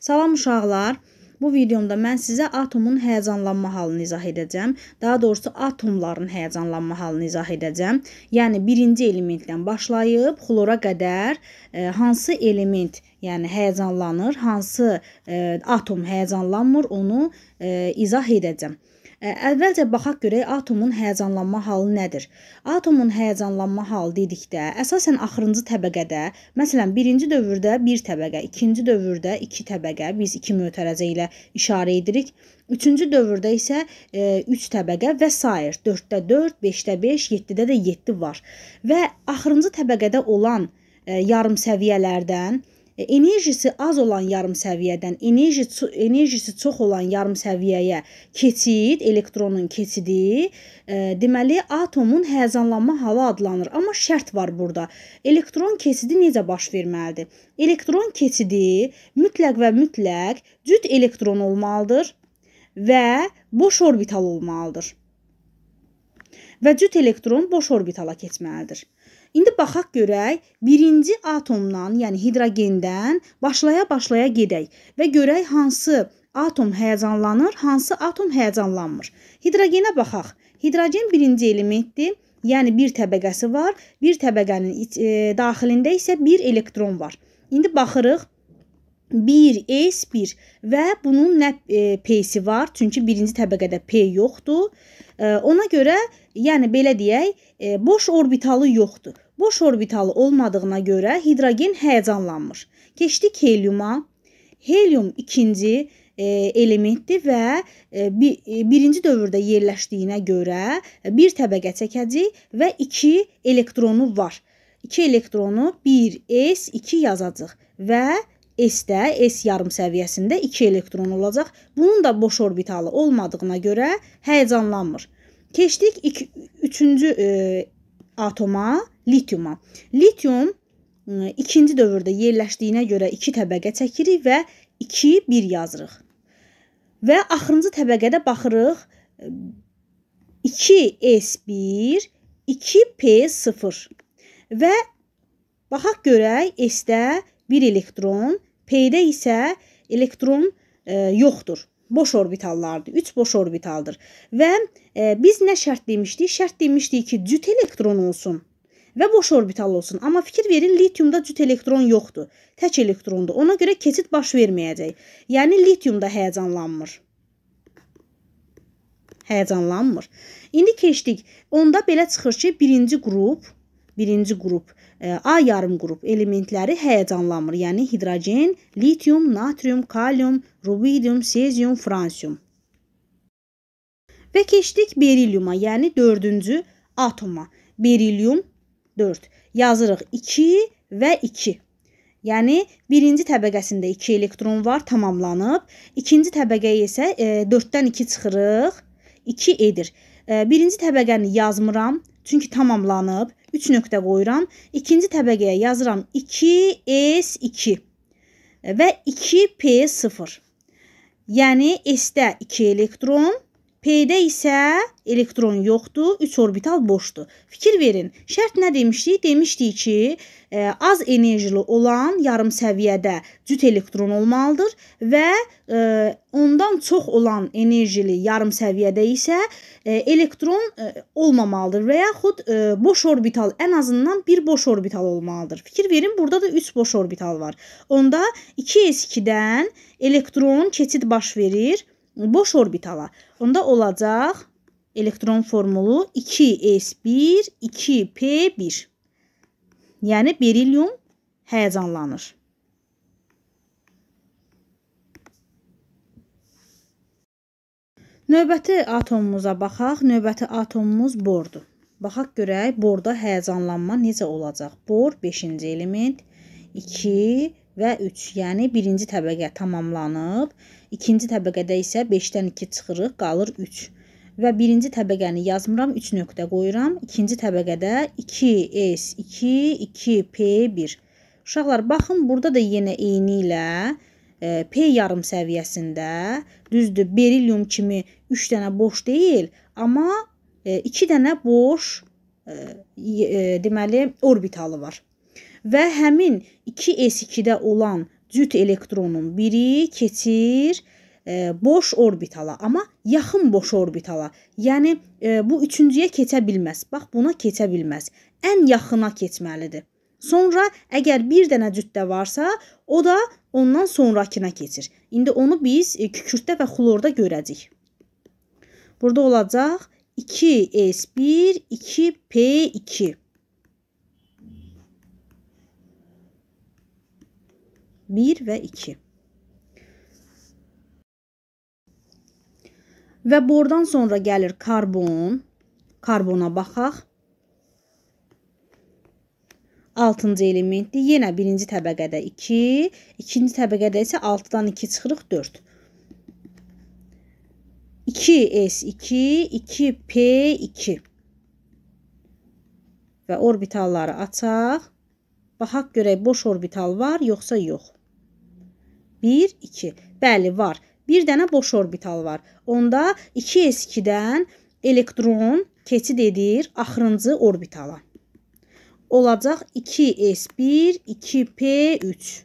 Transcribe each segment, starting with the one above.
Salam uşaqlar. Bu videomda mən sizə atomun həyəcanlanma halını izah edəcəm. Daha doğrusu atomların həyəcanlanma halını izah edəcəm. Yəni birinci elementdən başlayıb xlora qədər e, hansı element, yəni həyəcanlanır, hansı e, atom həyəcanlanmır, onu e, izah edəcəm. Əvvəlcə baxaq görək atomun həyəcanlanma halı nədir? Atomun həyəcanlanma halı dedikdə əsasən axırıncı təbəqədə, məsələn, birinci dövrdə 1 təbəqə, ikinci dövrdə 2 təbəqə, biz 2 mötərəzə ilə işarə edirik. Üçüncü dövrdə isə 3 e, təbəqə və sair 4-də 4, 5-də 5, 7-də də 7 var. Və axırıncı təbəqədə olan e, yarım səviyyələrdən E, enerjisi az olan yarım səviyyədən enerji enerjisi çox olan yarım səviyyəyə keçid, elektronun keçidi, e, deməli atomun həzanlanma halı adlanır. Amma şərt var burada. Elektron keçidi necə baş verməlidir? Elektron keçidi mütləq və mütləq cüt elektron olmalıdır və boş orbital olmalıdır və cüt elektron boş orbitala keçməlidir. İndi baxaq görək, birinci atomdan, yəni hidrogendən başlaya-başlaya gedək və görək hansı atom həyəcanlanır, hansı atom həyəcanlanmır. Hidrogenə baxaq. Hidrogen birinci elementdir. Yəni bir təbəqəsi var. Bir təbəqənin e, daxilində isə bir elektron var. İndi baxırıq 1 S 1 və bunun nə e, P-si var? Çünki birinci təbəqədə P yoxdur. E, ona görə, yəni belə deyək, e, boş orbitalı yoxdur. Boş orbitalı olmadığına görə hidrogen həyəcanlanmır. Keçdik heliuma. Helium ikinci e, elementdir və e, bir, e, birinci dövrdə yerləşdiyinə görə bir təbəqə çəkəcək və 2 elektronu var. 2 elektronu 1 S 2 yazacağıq və S-də S yarım səviyyəsində 2 elektron olacaq. Bunun da boş orbitalı olmadığına görə həyəcanlanmır. Keçdik 3-cü e, atoma, litiuma. Litium e, ikinci dövrdə yerləşdiyinə görə 2 təbəqə çəkirik və 2 1 yazırıq. Və axırıncı təbəqədə baxırıq 2S1, 2P0 və baxaq görək S-də 1 elektron, P-də isə elektron e, yoxdur. Boş orbitallardır. 3 boş orbitaldır. Və e, biz nə şərt demişdik? Şərt demişdik ki, cüt elektron olsun və boş orbital olsun. Amma fikir verin, litiumda cüt elektron yoxdur. Tək elektrondur. Ona görə keçid baş verməyəcək. Yəni litiumda həyəcanlanmır. Həyəcanlanmır. İndi keçdik. Onda belə çıxır ki, birinci qrup, birinci qrup A yarım qrup elementləri həyəcanlanmır. Yəni hidrogen, litium, natrium, kalium, rubidium, sezium, fransium. Və keçdik berilyuma, yəni 4-cü atoma. Berilyum 4. Yazırıq 2 və 2. Yəni birinci təbəqəsində 2 elektron var, tamamlanıb. İkinci təbəqəyə isə e, 4-dən 2 çıxırıq, 2 edir. E, birinci təbəqəni yazmıram, çünki tamamlanıb. 3 nöqtə qoyuram. İkinci təbəqəyə yazıram 2S2 və 2P0. Yəni S-də 2 elektron, P-də isə elektron yoxdur, 3 orbital boşdur. Fikir verin. Şərt nə demişdik? Demişdik ki, ə, e, az enerjili olan yarım səviyyədə cüt elektron olmalıdır və ə, e, ondan çox olan enerjili yarım səviyyədə isə ə, e, elektron ə, olmamalıdır və yaxud ə, boş orbital ən azından bir boş orbital olmalıdır. Fikir verin, burada da 3 boş orbital var. Onda 2s2-dən elektron keçid baş verir boş orbitala. Onda olacaq elektron formulu 2s1, 2p1. Yəni berilyum həyəcanlanır. Növbəti atomumuza baxaq. Növbəti atomumuz bordur. Baxaq görək, borda həyəcanlanma necə olacaq? Bor 5-ci element, 2, və 3, yəni birinci təbəqə tamamlanıb. İkinci təbəqədə isə 5-dən 2 çıxırıq, qalır 3. Və birinci təbəqəni yazmıram, 3 nöqtə qoyuram. İkinci təbəqədə 2S2, 2P1. Uşaqlar, baxın, burada da yenə eyni ilə e, P yarım səviyyəsində, düzdür, berilium kimi 3 dənə boş deyil, amma 2 e, dənə boş, e, deməli, orbitalı var və həmin 2s2-də olan cüt elektronun biri keçir e, boş orbitala, amma yaxın boş orbitala. Yəni e, bu üçüncüyə keçə bilməz. Bax buna keçə bilməz. Ən yaxına keçməlidir. Sonra əgər bir dənə cütdə varsa, o da ondan sonrakına keçir. İndi onu biz e, kükürddə və xlorda görəcəyik. Burada olacaq 2s1, 2p2. 1 və 2. Və bordan sonra gəlir karbon. Karbona baxaq. 6-cı elementdir. Yenə 1-ci təbəqədə 2, 2-ci təbəqədə isə 6-dan 2 çıxırıq 4. 2s2, 2p2. Və orbitalları açaq. Baxaq görək boş orbital var, yoxsa yox. 1 2. Bəli, var. Bir dənə boş orbital var. Onda 2s2-dən elektron keçid edir axırıncı orbitala. Olacaq 2s1, 2p3.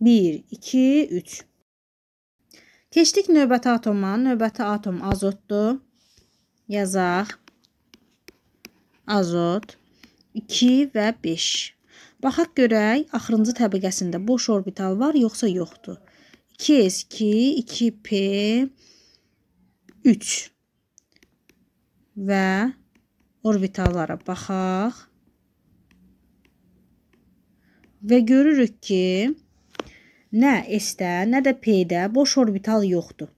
Bir, iki, üç. Keçdik növbəti atoma. Növbəti atom azotdur. Yazaq. Azot. 2 və 5. Baxaq görək, axırıncı təbəqəsində boş orbital var, yoxsa yoxdur. 2s2, 2p, 3 və orbitallara baxaq. Və görürük ki, nə s-də, nə də p-də boş orbital yoxdur.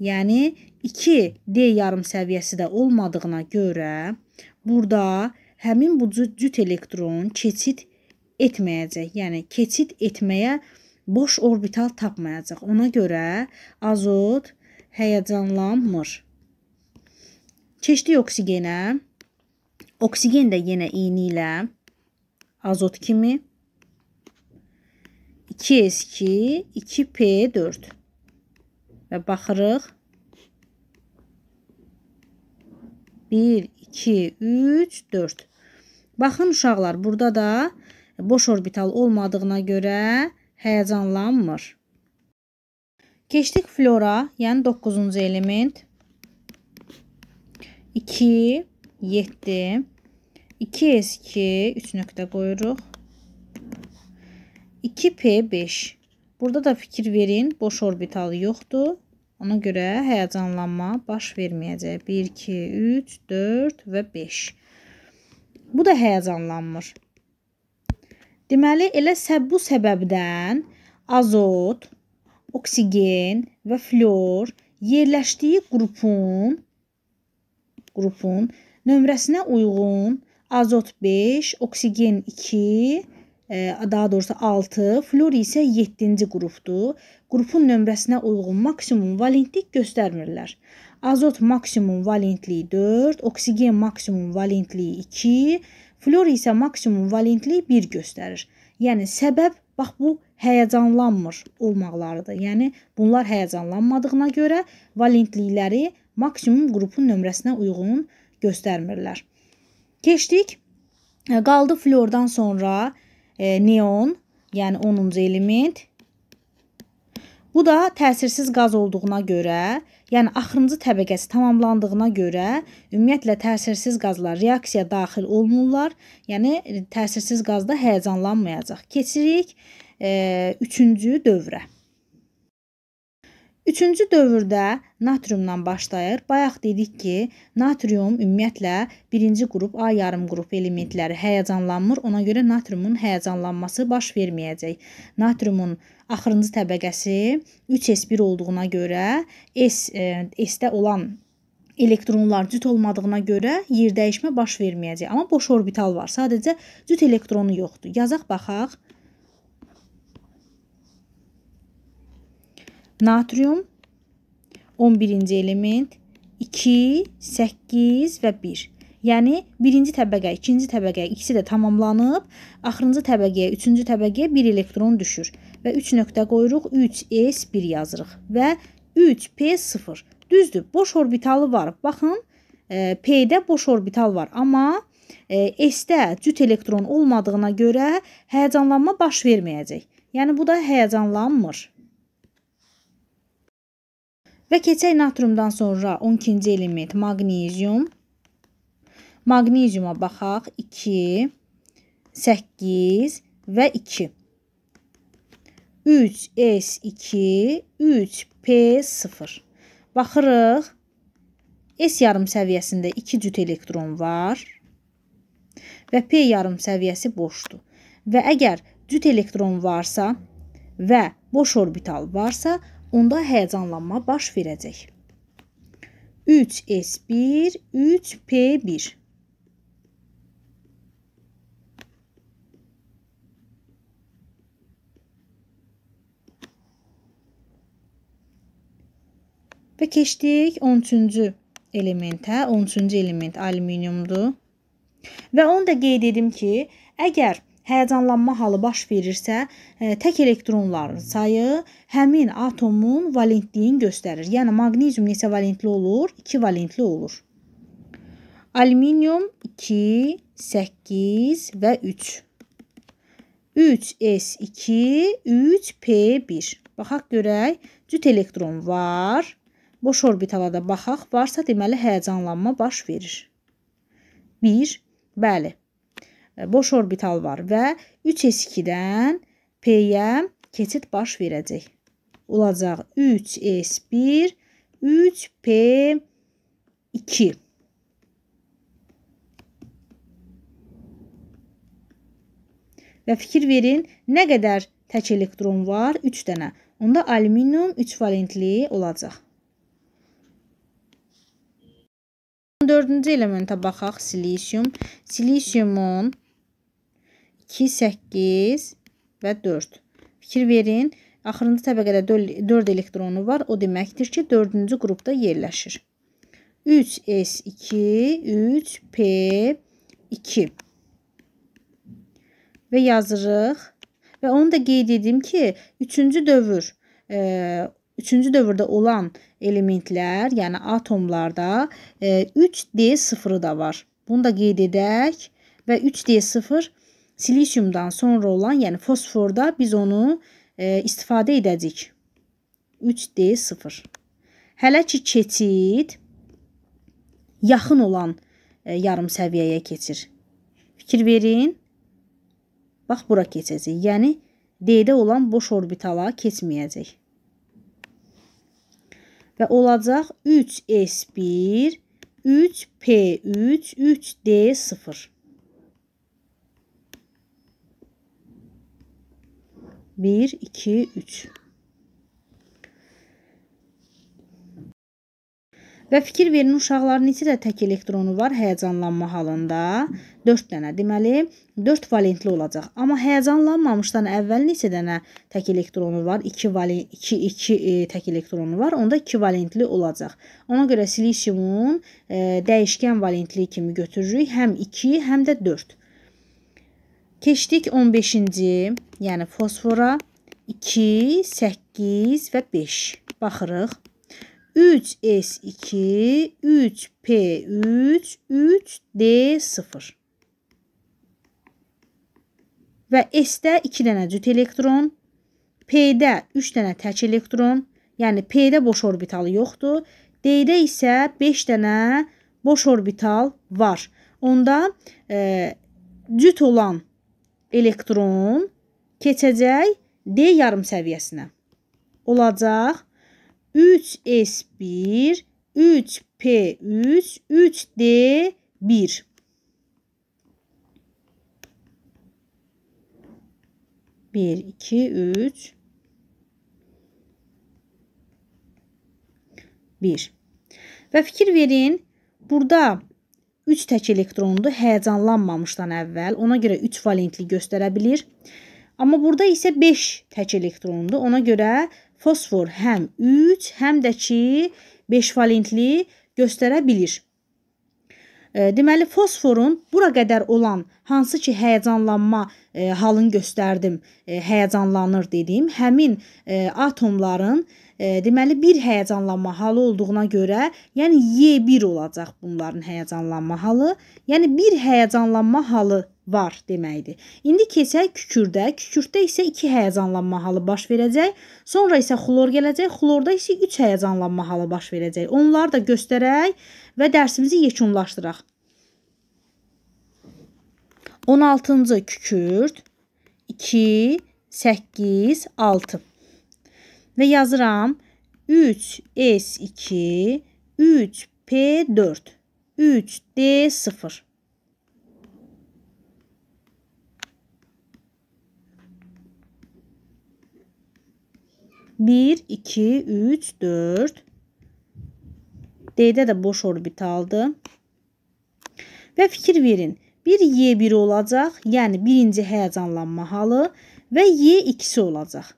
Yəni 2D yarım səviyyəsi də olmadığına görə burada həmin bu cüt elektron keçid etməyəcək. Yəni keçid etməyə boş orbital tapmayacaq. Ona görə azot həyəcanlanmır. Keçdi oksigenə. Oksigen də yenə eyni ilə azot kimi 2s2, 2p4 və baxırıq 1 2 3 4 Baxın uşaqlar, burada da boş orbital olmadığına görə həyəcanlanmır. Keçdik flora, yəni 9-cu element. 2, 7, 2S2, 3 nöqtə qoyuruq. 2P5. Burada da fikir verin, boş orbital yoxdur. Ona görə həyəcanlanma baş verməyəcək. 1, 2, 3, 4 və 5. Bu da həyəcanlanmır. Deməli, elə səb bu səbəbdən azot, oksigen və flor yerləşdiyi qrupun qrupun nömrəsinə uyğun azot 5, oksigen 2, e, daha doğrusu 6, flor isə 7-ci qrupdur. Qrupun nömrəsinə uyğun maksimum valentlik göstərmirlər. Azot maksimum valentliyi 4, oksigen maksimum valentliyi 2, flor isə maksimum valentliyi 1 göstərir. Yəni səbəb bax bu həyəcanlanmır olmaqlarıdır. Yəni bunlar həyəcanlanmadığına görə valentlikləri maksimum qrupun nömrəsinə uyğun göstərmirlər. Keçdik. Qaldı flordan sonra e, neon, yəni 10-cu element, Bu da təsirsiz qaz olduğuna görə, yəni axırıncı təbəqəsi tamamlandığına görə ümumiyyətlə təsirsiz qazlar reaksiyaya daxil olmurlar. Yəni təsirsiz qazda həyəcanlanmayacaq. Keçirik 3-cü e, dövrə. Üçüncü dövrdə natriumdan başlayır. Bayaq dedik ki, natrium ümumiyyətlə birinci qrup A yarımqrup elementləri həyəcanlanmır. Ona görə natriumun həyəcanlanması baş verməyəcək. Natriumun axırıncı təbəqəsi 3S1 olduğuna görə S e, S-də olan elektronlar cüt olmadığına görə yer dəyişmə baş verməyəcək. Amma boş orbital var. Sadəcə cüt elektronu yoxdur. Yazaq baxaq. natrium 11-ci element 2, 8 və 1. Yəni birinci təbəqə, ikinci təbəqə ikisi də tamamlanıb, axırıncı təbəqəyə, üçüncü təbəqəyə bir elektron düşür və 3 nöqtə qoyuruq, 3s1 yazırıq və 3p0. Düzdür, boş orbitalı var. Baxın, e, p-də boş orbital var, amma e, s-də cüt elektron olmadığına görə həyəcanlanma baş verməyəcək. Yəni bu da həyəcanlanmır. Və keçək natriumdan sonra 12-ci element maqnezium. Maqneziuma baxaq 2, 8 və 2. 3S2, 3P0. Baxırıq. S yarım səviyyəsində 2 cüt elektron var və P yarım səviyyəsi boşdur. Və əgər cüt elektron varsa və boş orbital varsa, onda həyəcanlanma baş verəcək. 3S1, 3P1 Və keçdik 13-cü elementə. 13-cü element alüminiumdur. Və onu da qeyd edim ki, əgər həyəcanlanma halı baş verirsə, e, tək elektronların sayı həmin atomun valentliyini göstərir. Yəni maqnezium neçə valentli olur? 2 valentli olur. Alüminium 2, 8 və 3. 3s2, 3p1. Baxaq görək, cüt elektron var. Boş orbitalada baxaq, varsa deməli həyəcanlanma baş verir. 1. Bəli. E, boş orbital var və 3s2-dən p-yə keçid baş verəcək. Olacaq 3s1, 3p2. Və fikir verin, nə qədər tək elektron var? 3 dənə. Onda alüminium 3 valentli olacaq. 14-cü elementə baxaq, silisium. Silisiumun 2, 8 və 4. Fikir verin, axırıncı təbəqədə 4 elektronu var, o deməkdir ki, 4-cü qrupda yerləşir. 3S2, 3P2 və yazırıq. Və onu da qeyd edim ki, 3-cü dövr, 3-cü e, dövrdə olan elementlər, yəni atomlarda 3D0-ı e, da var. Bunu da qeyd edək və 3D0 Silisiumdan sonra olan, yəni fosforda biz onu e, istifadə edəcəyik. 3D0. Hələ ki keçid yaxın olan e, yarım səviyyəyə keçir. Fikir verin. Bax bura keçəcək. Yəni D-də olan boş orbitala keçməyəcək. Və olacaq 3S1, 3P3, 3D0. 1, 2, 3. Və fikir verin uşaqlar neçə də tək elektronu var həyəcanlanma halında? 4 dənə. Deməli, 4 valentli olacaq. Amma həyəcanlanmamışdan əvvəl neçə dənə tək elektronu var? 2 valent 2 2 e, tək elektronu var. Onda 2 valentli olacaq. Ona görə silisiumun e, dəyişkən valentliyi kimi götürürük həm 2, həm də 4. Keçdik 15-ci, yəni fosfora. 2, 8 və 5. Baxırıq. 3S2, 3P3, 3D0. Və S-də 2 dənə cüt elektron, P-də 3 dənə tək elektron, yəni P-də boş orbitalı yoxdur. D-də isə 5 dənə boş orbital var. Onda e, cüt olan elektron keçəcək D yarım səviyyəsinə. Olacaq 3S1, 3P3, 3D1. Bir, iki, üç. Bir. Və fikir verin, burada 3 tək elektronunu həyəcanlanmamışdan əvvəl ona görə 3 valentli göstərə bilir. Amma burada isə 5 tək elektronunu ona görə fosfor həm 3, həm də ki 5 valentli göstərə bilir. Deməli fosforun bura qədər olan hansı ki həyəcanlanma e, halını göstərdim, e, həyəcanlanır dediyim həmin e, atomların e, deməli bir həyəcanlanma halı olduğuna görə, yəni Y1 olacaq bunların həyəcanlanma halı. Yəni bir həyəcanlanma halı var deməkdir. İndi keçək kükürddə. Kükürddə isə 2 həyəcanlanma halı baş verəcək. Sonra isə xlor gələcək. Xlorda isə 3 həyəcanlanma halı baş verəcək. Onları da göstərək və dərsimizi yekunlaşdıraq. 16-cı kükürt 2 8 6 və yazıram 3 S2 3 P4 3 D0 1 2 3 4 D-də də boş orbitaldır. Və fikir verin. Bir Y1 olacaq, yəni birinci həyəcanlanma halı və Y2 olacaq.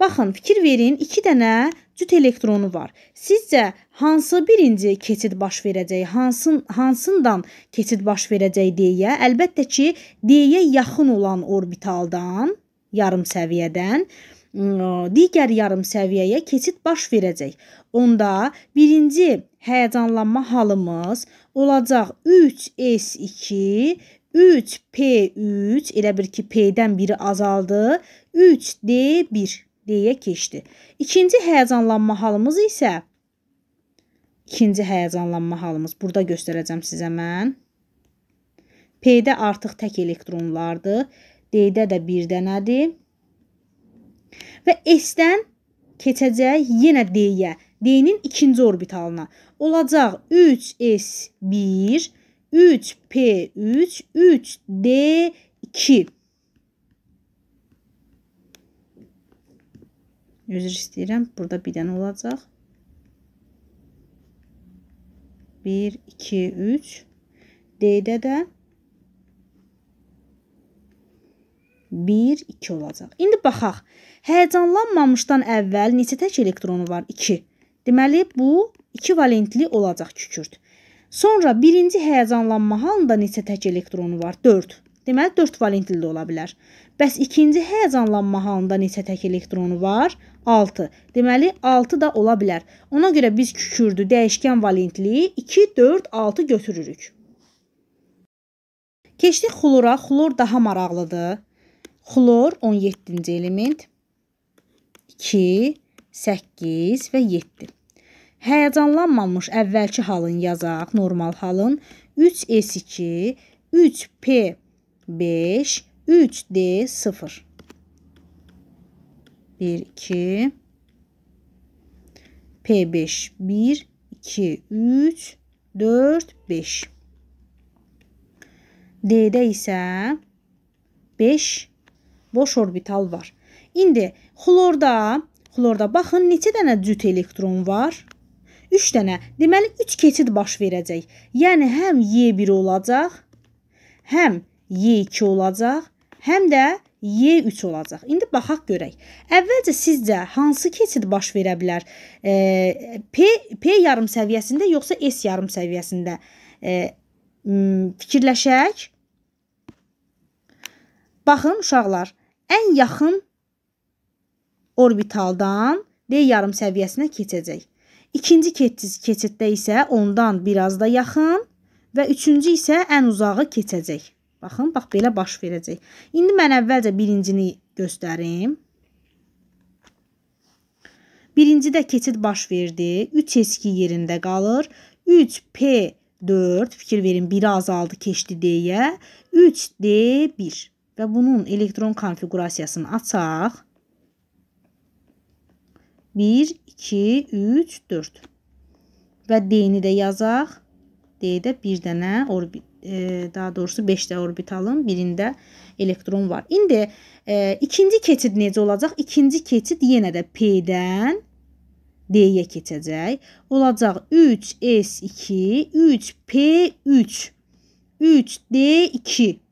Baxın, fikir verin, 2 dənə cüt elektronu var. Sizcə hansı birinci keçid baş verəcək, hansın hansından keçid baş verəcək deyə, əlbəttə ki, D-yə yaxın olan orbitaldan, yarım səviyyədən digər yarım səviyyəyə keçid baş verəcək. Onda birinci həyəcanlanma halımız olacaq 3S2 3P3 elə bir ki P-dən biri azaldı. 3D1 deyə keçdi. İkinci həyəcanlanma halımız isə ikinci həyəcanlanma halımız burada göstərəcəm sizə mən. P-də artıq tək elektronlardır. D-də də bir dənədir. Və S-dən keçəcək yenə D-yə, D-nin ikinci orbitalına. Olacaq 3S1, 3P3, 3D2. Üzr istəyirəm, burada bir dənə olacaq. 1, 2, 3. D-də də 1, 2 olacaq. İndi baxaq. Həyəcanlanmamışdan əvvəl neçə tək elektronu var? 2. Deməli, bu 2 valentli olacaq kükürt. Sonra birinci həyəcanlanma halında neçə tək elektronu var? 4. Deməli, 4 valentli də ola bilər. Bəs ikinci həyəcanlanma halında neçə tək elektronu var? 6. Deməli, 6 da ola bilər. Ona görə biz kükürdü dəyişkən valentli 2, 4, 6 götürürük. Keçdik xlora. Xlor daha maraqlıdır. Xlor 17-ci element 2, 8 və 7. Həyəcanlanmamış əvvəlki halın yazaq, normal halın 3S2, 3P5, 3D0. 1, 2, P5, 1, 2, 3, 4, 5. D-də isə 5, 5 boş orbital var. İndi xlorda, xlorda baxın neçə dənə cüt elektron var? 3 dənə. Deməli 3 keçid baş verəcək. Yəni həm Y1 olacaq, həm Y2 olacaq, həm də Y3 olacaq. İndi baxaq görək. Əvvəlcə sizcə hansı keçid baş verə bilər? E, P P yarım səviyyəsində yoxsa S yarım səviyyəsində? E, fikirləşək. Baxın uşaqlar, ən yaxın orbitaldan D yarım səviyyəsinə keçəcək. İkinci keçiddə isə ondan biraz da yaxın və üçüncü isə ən uzağı keçəcək. Baxın, bax belə baş verəcək. İndi mən əvvəlcə birincini göstərim. Birincidə keçid baş verdi. 3 eski yerində qalır. 3P 4 fikir verin, biri azaldı keçdi deyə. 3D 1 və bunun elektron konfiqurasiyasını açaq. 1, 2, 3, 4 və D-ni də yazaq. D-də bir dənə orbit e, daha doğrusu 5 də orbitalın birində elektron var. İndi e, ikinci keçid necə olacaq? İkinci keçid yenə də P-dən D-yə keçəcək. Olacaq 3S2, 3P3, 3D2.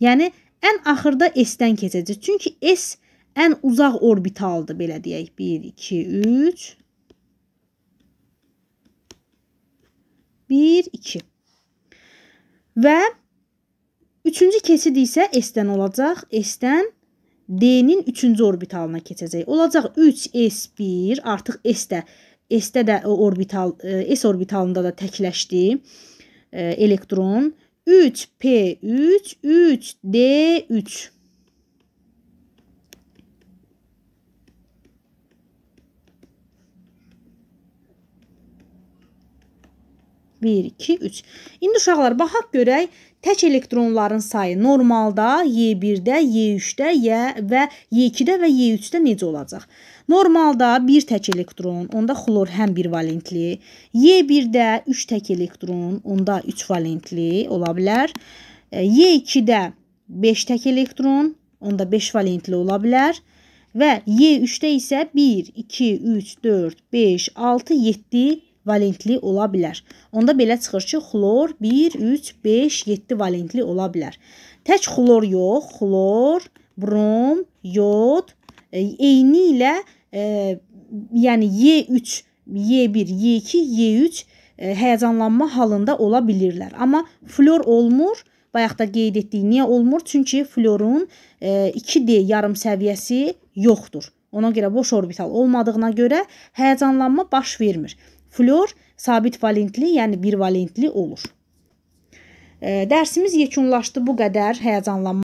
Yəni ən axırda S-dən keçəcək. Çünki S ən uzaq orbitaldır, belə deyək. 1 2 3 1 2 Və üçüncü keçid isə S-dən olacaq. S-dən D-nin 3-cü orbitalına keçəcək. Olacaq 3S1, artıq S-də S-də də orbital e, S orbitalında da təkləşdi e, elektron 3 P3 3 D3 1, 2, 3. İndi uşaqlar, baxaq görək, tək elektronların sayı normalda Y1-də, Y3-də, Y və Y2-də və Y3-də necə olacaq? Normalda bir tək elektron, onda xlor həm bir valentli, Y1-də 3 tək elektron, onda 3 valentli ola bilər. E, Y2-də 5 tək elektron, onda 5 valentli ola bilər. Və Y3-də isə 1, 2, 3, 4, 5, 6, 7 valentli ola bilər. Onda belə çıxır ki, xlor 1, 3, 5, 7 valentli ola bilər. Tək xlor yox, xlor, brom, yod, e, eyni ilə e, yəni Y3, Y1, Y2, Y3 e, həyəcanlanma halında ola bilirlər. Amma flor olmur. Bayaqda qeyd etdik, niyə olmur? Çünki florun e, 2D yarım səviyyəsi yoxdur. Ona görə boş orbital olmadığına görə həyəcanlanma baş vermir. Flor sabit valentli, yəni bir valentli olur. Dərsimiz yekunlaşdı bu qədər həyəcanlanma